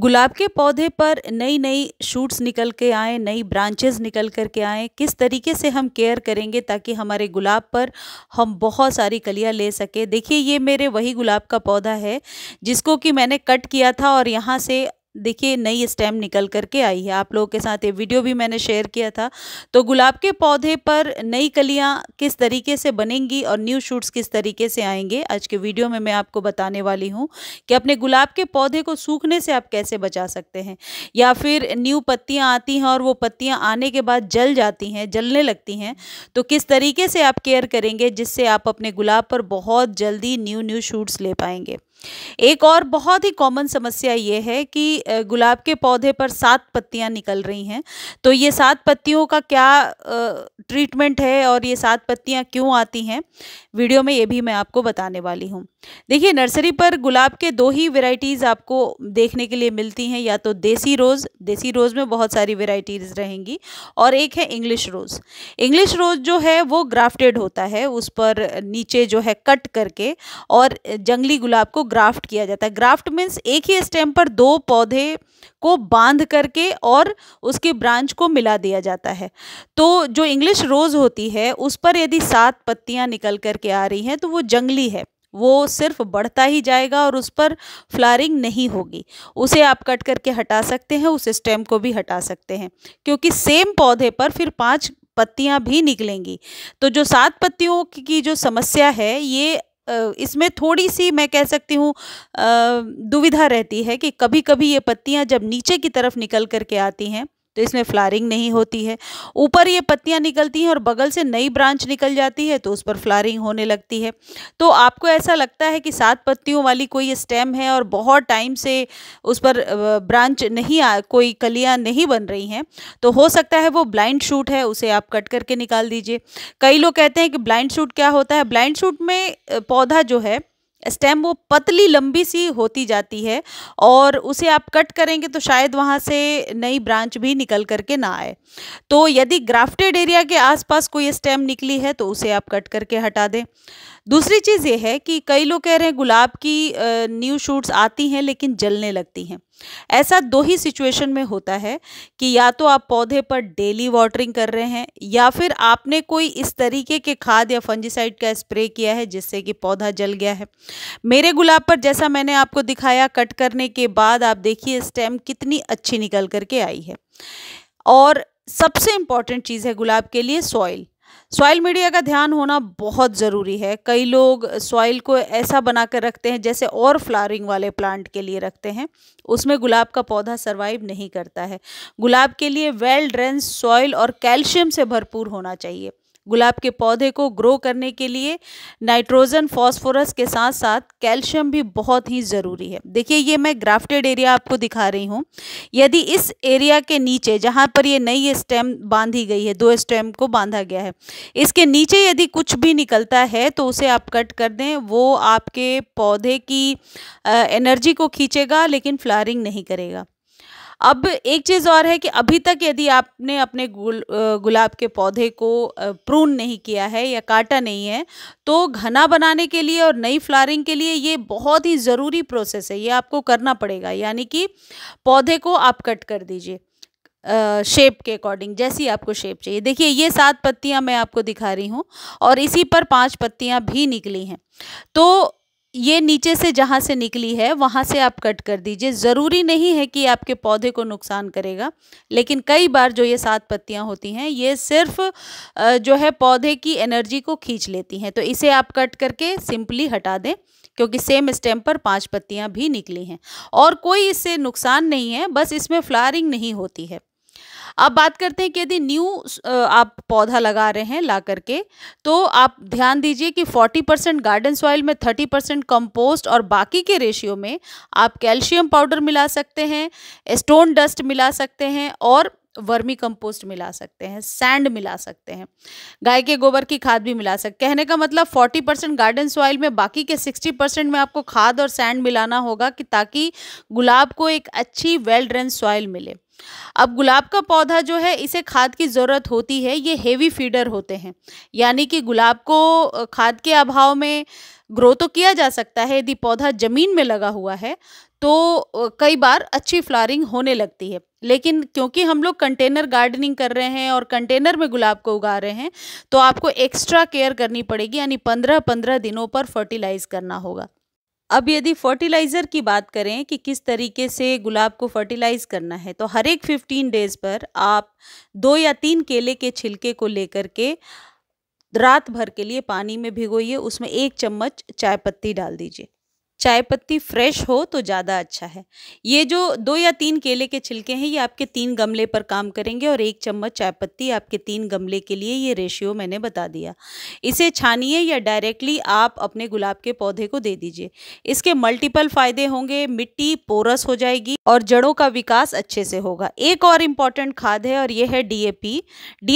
गुलाब के पौधे पर नई नई शूट्स निकल के आएँ नई ब्रांचेस निकल कर के आएँ किस तरीके से हम केयर करेंगे ताकि हमारे गुलाब पर हम बहुत सारी कलियां ले सकें देखिए ये मेरे वही गुलाब का पौधा है जिसको कि मैंने कट किया था और यहाँ से देखिए नई स्टेम निकल करके आई है आप लोगों के साथ ये वीडियो भी मैंने शेयर किया था तो गुलाब के पौधे पर नई कलियां किस तरीके से बनेंगी और न्यू शूट्स किस तरीके से आएंगे आज के वीडियो में मैं आपको बताने वाली हूँ कि अपने गुलाब के पौधे को सूखने से आप कैसे बचा सकते हैं या फिर न्यू पत्तियाँ आती हैं और वो पत्तियाँ आने के बाद जल जाती हैं जलने लगती हैं तो किस तरीके से आप केयर करेंगे जिससे आप अपने गुलाब पर बहुत जल्दी न्यू न्यू शूट्स ले पाएंगे एक और बहुत ही कॉमन समस्या ये है कि गुलाब के पौधे पर सात पत्तियां निकल रही हैं तो ये सात पत्तियों का क्या ट्रीटमेंट है और ये सात पत्तियां क्यों आती हैं वीडियो में ये भी मैं आपको बताने वाली हूँ देखिए नर्सरी पर गुलाब के दो ही वेराइटीज़ आपको देखने के लिए मिलती हैं या तो देसी रोज़ देसी रोज़ में बहुत सारी वेराइटीज़ रहेंगी और एक है इंग्लिश रोज़ इंग्लिश रोज़ जो है वो ग्राफ्टेड होता है उस पर नीचे जो है कट करके और जंगली गुलाब को ग्राफ्ट किया जाता है ग्राफ्ट मीन्स एक ही स्टेम पर दो पौधे को बांध करके और उसके ब्रांच को मिला दिया जाता है तो जो इंग्लिश रोज़ होती है उस पर यदि सात पत्तियां निकल करके आ रही हैं तो वो जंगली है वो सिर्फ बढ़ता ही जाएगा और उस पर फ्लारिंग नहीं होगी उसे आप कट करके हटा सकते हैं उस स्टेम को भी हटा सकते हैं क्योंकि सेम पौधे पर फिर पांच पत्तियां भी निकलेंगी तो जो सात पत्तियों की जो समस्या है ये इसमें थोड़ी सी मैं कह सकती हूँ दुविधा रहती है कि कभी कभी ये पत्तियाँ जब नीचे की तरफ निकल करके आती हैं तो इसमें फ्लारिंग नहीं होती है ऊपर ये पत्तियाँ निकलती हैं और बगल से नई ब्रांच निकल जाती है तो उस पर फ्लारिंग होने लगती है तो आपको ऐसा लगता है कि सात पत्तियों वाली कोई स्टेम है और बहुत टाइम से उस पर ब्रांच नहीं आ कोई कलियाँ नहीं बन रही हैं तो हो सकता है वो ब्लाइंड शूट है उसे आप कट करके निकाल दीजिए कई लोग कहते हैं कि ब्लाइंड शूट क्या होता है ब्लाइंड शूट में पौधा जो है स्टेम वो पतली लंबी सी होती जाती है और उसे आप कट करेंगे तो शायद वहाँ से नई ब्रांच भी निकल करके ना आए तो यदि ग्राफ्टेड एरिया के आसपास कोई स्टेम निकली है तो उसे आप कट करके हटा दें दूसरी चीज़ ये है कि कई लोग कह रहे हैं गुलाब की न्यू शूट्स आती हैं लेकिन जलने लगती हैं ऐसा दो ही सिचुएशन में होता है कि या तो आप पौधे पर डेली वाटरिंग कर रहे हैं या फिर आपने कोई इस तरीके के खाद या फंजिसाइड का स्प्रे किया है जिससे कि पौधा जल गया है मेरे गुलाब पर जैसा मैंने आपको दिखाया कट करने के बाद आप देखिए स्टेम कितनी अच्छी निकल करके आई है और सबसे इम्पॉर्टेंट चीज़ है गुलाब के लिए सॉइल सॉइल मीडिया का ध्यान होना बहुत ज़रूरी है कई लोग सॉइल को ऐसा बना कर रखते हैं जैसे और फ्लावरिंग वाले प्लांट के लिए रखते हैं उसमें गुलाब का पौधा सर्वाइव नहीं करता है गुलाब के लिए वेल ड्रेंस सॉइल और कैल्शियम से भरपूर होना चाहिए गुलाब के पौधे को ग्रो करने के लिए नाइट्रोजन फॉस्फोरस के साथ साथ कैल्शियम भी बहुत ही ज़रूरी है देखिए ये मैं ग्राफ्टेड एरिया आपको दिखा रही हूँ यदि इस एरिया के नीचे जहाँ पर ये नई स्टेम बांधी गई है दो स्टेम को बांधा गया है इसके नीचे यदि कुछ भी निकलता है तो उसे आप कट कर दें वो आपके पौधे की एनर्जी को खींचेगा लेकिन फ्लारिंग नहीं करेगा अब एक चीज़ और है कि अभी तक यदि आपने अपने गुल गुलाब के पौधे को प्रून नहीं किया है या काटा नहीं है तो घना बनाने के लिए और नई फ्लारिंग के लिए ये बहुत ही ज़रूरी प्रोसेस है ये आपको करना पड़ेगा यानी कि पौधे को आप कट कर दीजिए शेप के अकॉर्डिंग जैसी आपको शेप चाहिए देखिए ये सात पत्तियां मैं आपको दिखा रही हूँ और इसी पर पांच पत्तियां भी निकली हैं तो ये नीचे से जहाँ से निकली है वहाँ से आप कट कर दीजिए ज़रूरी नहीं है कि आपके पौधे को नुकसान करेगा लेकिन कई बार जो ये सात पत्तियाँ होती हैं ये सिर्फ जो है पौधे की एनर्जी को खींच लेती हैं तो इसे आप कट करके सिंपली हटा दें क्योंकि सेम स्टेम पर पांच पत्तियाँ भी निकली हैं और कोई इससे नुकसान नहीं है बस इसमें फ्लारिंग नहीं होती है अब बात करते हैं कि यदि न्यू आप पौधा लगा रहे हैं ला करके तो आप ध्यान दीजिए कि 40 परसेंट गार्डन सॉइल में 30 परसेंट कंपोस्ट और बाकी के रेशियो में आप कैल्शियम पाउडर मिला सकते हैं स्टोन डस्ट मिला सकते हैं और वर्मी कंपोस्ट मिला सकते हैं सैंड मिला सकते हैं गाय के गोबर की खाद भी मिला सकते कहने का मतलब 40 परसेंट गार्डन सॉइल में बाकी के 60 परसेंट में आपको खाद और सैंड मिलाना होगा कि ताकि गुलाब को एक अच्छी वेल ड्रेन सॉइल मिले अब गुलाब का पौधा जो है इसे खाद की ज़रूरत होती है ये हेवी फीडर होते हैं यानी कि गुलाब को खाद के अभाव में ग्रो तो किया जा सकता है यदि पौधा ज़मीन में लगा हुआ है तो कई बार अच्छी फ्लारिंग होने लगती है लेकिन क्योंकि हम लोग कंटेनर गार्डनिंग कर रहे हैं और कंटेनर में गुलाब को उगा रहे हैं तो आपको एक्स्ट्रा केयर करनी पड़ेगी यानी पंद्रह पंद्रह दिनों पर फर्टिलाइज़ करना होगा अब यदि फर्टिलाइज़र की बात करें कि किस तरीके से गुलाब को फर्टिलाइज़ करना है तो हर एक फिफ्टीन डेज़ पर आप दो या तीन केले के छिलके को लेकर के रात भर के लिए पानी में भिगोइए उसमें एक चम्मच चाय पत्ती डाल दीजिए चाय पत्ती फ्रेश हो तो ज़्यादा अच्छा है ये जो दो या तीन केले के छिलके हैं ये आपके तीन गमले पर काम करेंगे और एक चम्मच चाय पत्ती आपके तीन गमले के लिए ये रेशियो मैंने बता दिया इसे छानिए या डायरेक्टली आप अपने गुलाब के पौधे को दे दीजिए इसके मल्टीपल फ़ायदे होंगे मिट्टी पोरस हो जाएगी और जड़ों का विकास अच्छे से होगा एक और इम्पॉर्टेंट खाद है और ये है D A P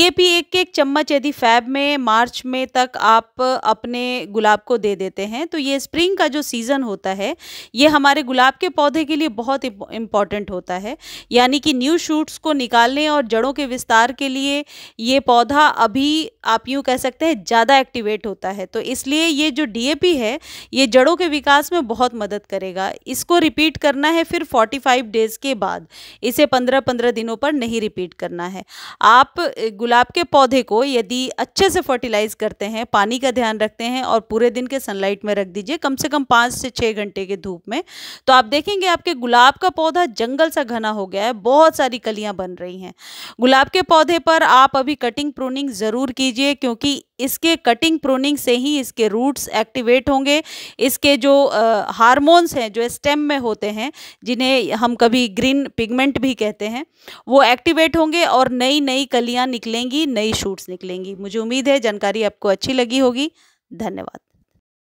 A P एक एक चम्मच यदि फैब में मार्च में तक आप अपने गुलाब को दे देते हैं तो ये स्प्रिंग का जो सीज़न हो होता है ये हमारे गुलाब के पौधे के लिए बहुत इम्पॉर्टेंट होता है यानी कि न्यू शूट्स को निकालने और जड़ों के विस्तार के लिए ये पौधा अभी आप यूँ कह सकते हैं ज़्यादा एक्टिवेट होता है तो इसलिए ये जो डी है ये जड़ों के विकास में बहुत मदद करेगा इसको रिपीट करना है फिर 45 डेज़ के बाद इसे 15-15 दिनों पर नहीं रिपीट करना है आप गुलाब के पौधे को यदि अच्छे से फर्टिलाइज़ करते हैं पानी का ध्यान रखते हैं और पूरे दिन के सनलाइट में रख दीजिए कम से कम पाँच से छः घंटे के धूप में तो आप देखेंगे आपके गुलाब का पौधा जंगल सा घना हो गया है बहुत सारी कलियाँ बन रही हैं गुलाब के पौधे पर आप अभी कटिंग प्रूनिंग ज़रूर कीजिए क्योंकि इसके कटिंग प्रोनिंग से ही इसके रूट्स एक्टिवेट होंगे इसके जो हारमोन्स हैं जो स्टेम में होते हैं जिन्हें हम कभी ग्रीन पिगमेंट भी कहते हैं वो एक्टिवेट होंगे और नई नई कलियां निकलेंगी नई शूट्स निकलेंगी मुझे उम्मीद है जानकारी आपको अच्छी लगी होगी धन्यवाद